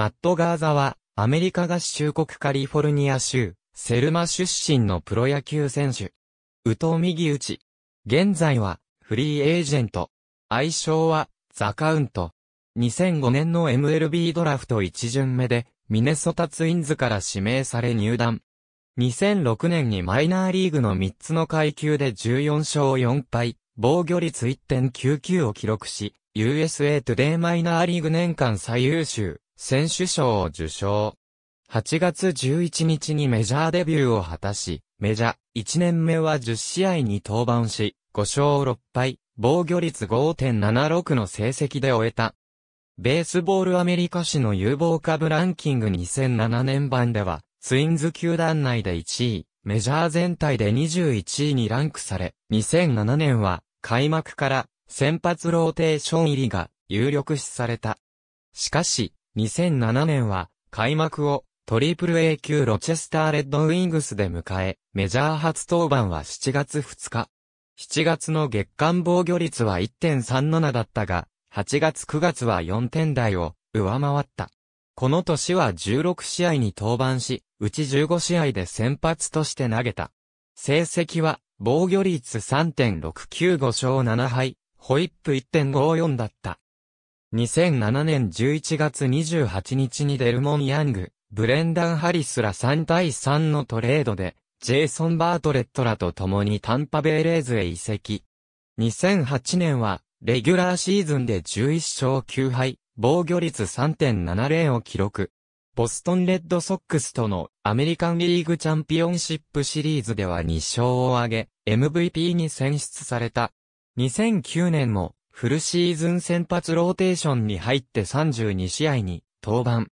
マット・ガーザは、アメリカ合衆国カリフォルニア州、セルマ出身のプロ野球選手。宇藤右ウチ。現在は、フリーエージェント。愛称は、ザカウント。2005年の MLB ドラフト1巡目で、ミネソタツインズから指名され入団。2006年にマイナーリーグの3つの階級で14勝4敗、防御率1.99を記録し、USA トゥデイマイナーリーグ年間最優秀、選手賞を受賞。8月11日にメジャーデビューを果たし、メジャー1年目は10試合に登板し、5勝6敗、防御率5.76の成績で終えた。ベースボールアメリカ史の有望株ランキング2007年版では、ツインズ球団内で1位、メジャー全体で21位にランクされ、2007年は開幕から先発ローテーション入りが有力視された。しかし、2007年は開幕をトリプル A 級ロチェスターレッドウィングスで迎え、メジャー初登板は7月2日。7月の月間防御率は1.37だったが、8月9月は4点台を上回った。この年は16試合に登板し、うち15試合で先発として投げた。成績は、防御率3.695勝7敗、ホイップ1.54だった。2007年11月28日にデルモン・ヤング、ブレンダン・ハリスら3対3のトレードで、ジェイソン・バートレットらと共にタンパベイレーズへ移籍。2008年は、レギュラーシーズンで11勝9敗、防御率3.70を記録。ボストンレッドソックスとのアメリカンリーグチャンピオンシップシリーズでは2勝を挙げ、MVP に選出された。2009年もフルシーズン先発ローテーションに入って32試合に登板。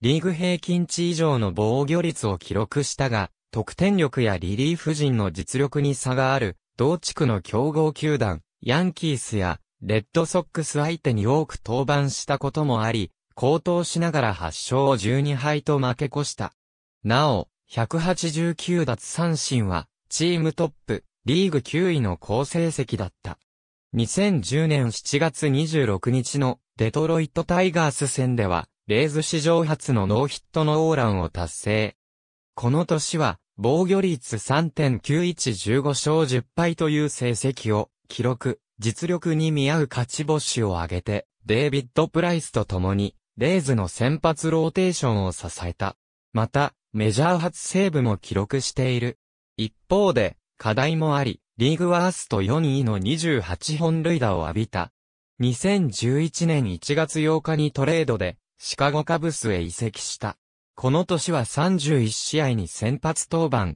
リーグ平均値以上の防御率を記録したが、得点力やリリーフ陣の実力に差がある、同地区の強豪球団、ヤンキースや、レッドソックス相手に多く登板したこともあり、高騰しながら8勝を12敗と負け越した。なお、189奪三振は、チームトップ、リーグ9位の好成績だった。2010年7月26日のデトロイトタイガース戦では、レイズ史上初のノーヒットノーランを達成。この年は、防御率3.9115勝10敗という成績を、記録、実力に見合う勝ち星を挙げて、デイビッド・プライスと共に、レイズの先発ローテーションを支えた。また、メジャー初セーブも記録している。一方で、課題もあり、リーグワースト4位の28本塁打を浴びた。2011年1月8日にトレードで、シカゴカブスへ移籍した。この年は31試合に先発登板。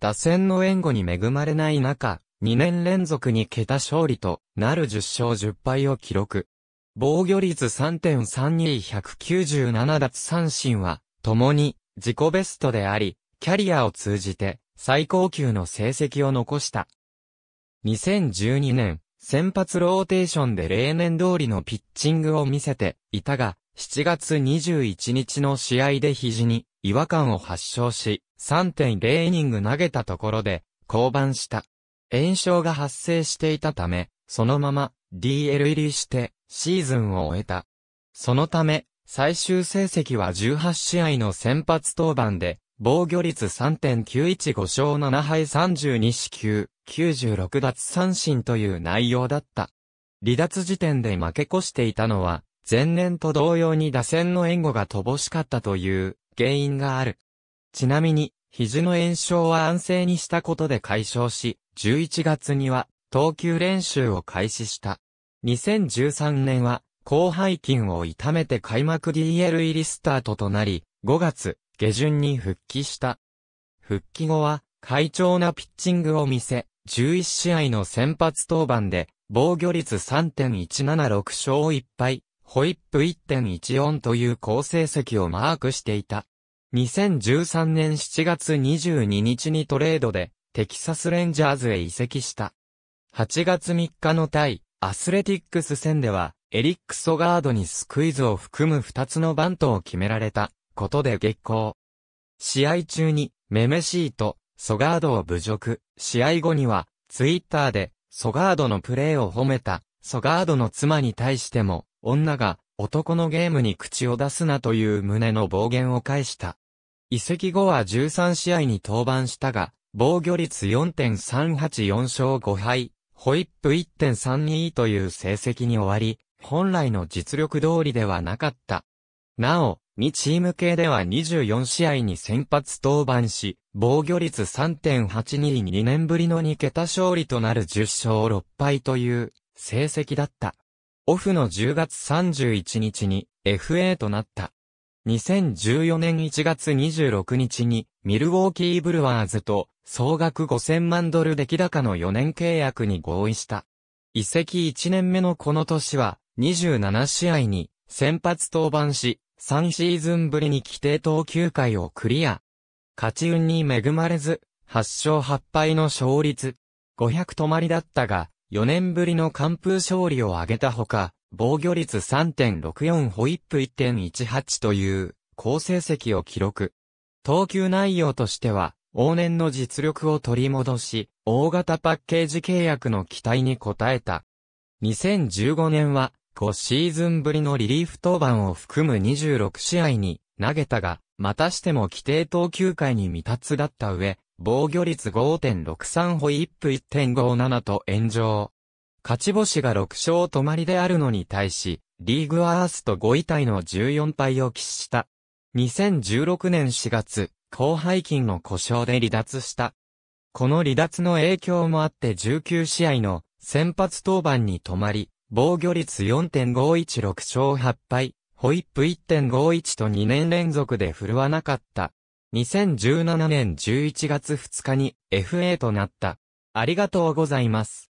打線の援護に恵まれない中、2年連続に桁勝利となる10勝10敗を記録。防御率3.32197奪三振は、共に自己ベストであり、キャリアを通じて最高級の成績を残した。2012年、先発ローテーションで例年通りのピッチングを見せていたが、7月21日の試合で肘に違和感を発症し、3.0イニング投げたところで降板した。炎症が発生していたため、そのまま DL 入りしてシーズンを終えた。そのため、最終成績は18試合の先発登板で防御率3.915勝7敗32死球、96奪三振という内容だった。離脱時点で負け越していたのは、前年と同様に打線の援護が乏しかったという原因がある。ちなみに、肘の炎症は安静にしたことで解消し、11月には投球練習を開始した。2013年は、広背筋を痛めて開幕 DL 入りスタートとなり、5月、下旬に復帰した。復帰後は、快調なピッチングを見せ、11試合の先発登板で、防御率3.176勝1敗、ホイップ1.14という好成績をマークしていた。2013年7月22日にトレードで、テキサスレンジャーズへ移籍した。8月3日の対、アスレティックス戦では、エリック・ソガードにスクイズを含む2つのバントを決められた。ことで激高。試合中に、めめしいと、ソガードを侮辱。試合後には、ツイッターで、ソガードのプレーを褒めた、ソガードの妻に対しても、女が、男のゲームに口を出すなという旨の暴言を返した。移籍後は13試合に登板したが、防御率4.384勝5敗、ホイップ1.32という成績に終わり、本来の実力通りではなかった。なお、2チーム系では24試合に先発登板し、防御率3.822 2年ぶりの2桁勝利となる10勝6敗という成績だった。オフの10月31日に FA となった。2014年1月26日にミルウォーキーブルワーズと総額5000万ドル出来高の4年契約に合意した。移籍1年目のこの年は27試合に先発登板し、3シーズンぶりに規定投球回をクリア。勝ち運に恵まれず、8勝8敗の勝率。500止まりだったが、4年ぶりの完封勝利を挙げたほか、防御率3.64ホイップ1.18という好成績を記録。投球内容としては、往年の実力を取り戻し、大型パッケージ契約の期待に応えた。2015年は、5シーズンぶりのリリーフ登板を含む26試合に投げたが、またしても規定投球回に未達だった上、防御率5.63ホイップ1.57と炎上。勝ち星が6勝止まりであるのに対し、リーグアースと5位タイの14敗を喫した。2016年4月、後輩金の故障で離脱した。この離脱の影響もあって19試合の先発登板に止まり、防御率4.516勝8敗、ホイップ1.51と2年連続で振るわなかった。2017年11月2日に FA となった。ありがとうございます。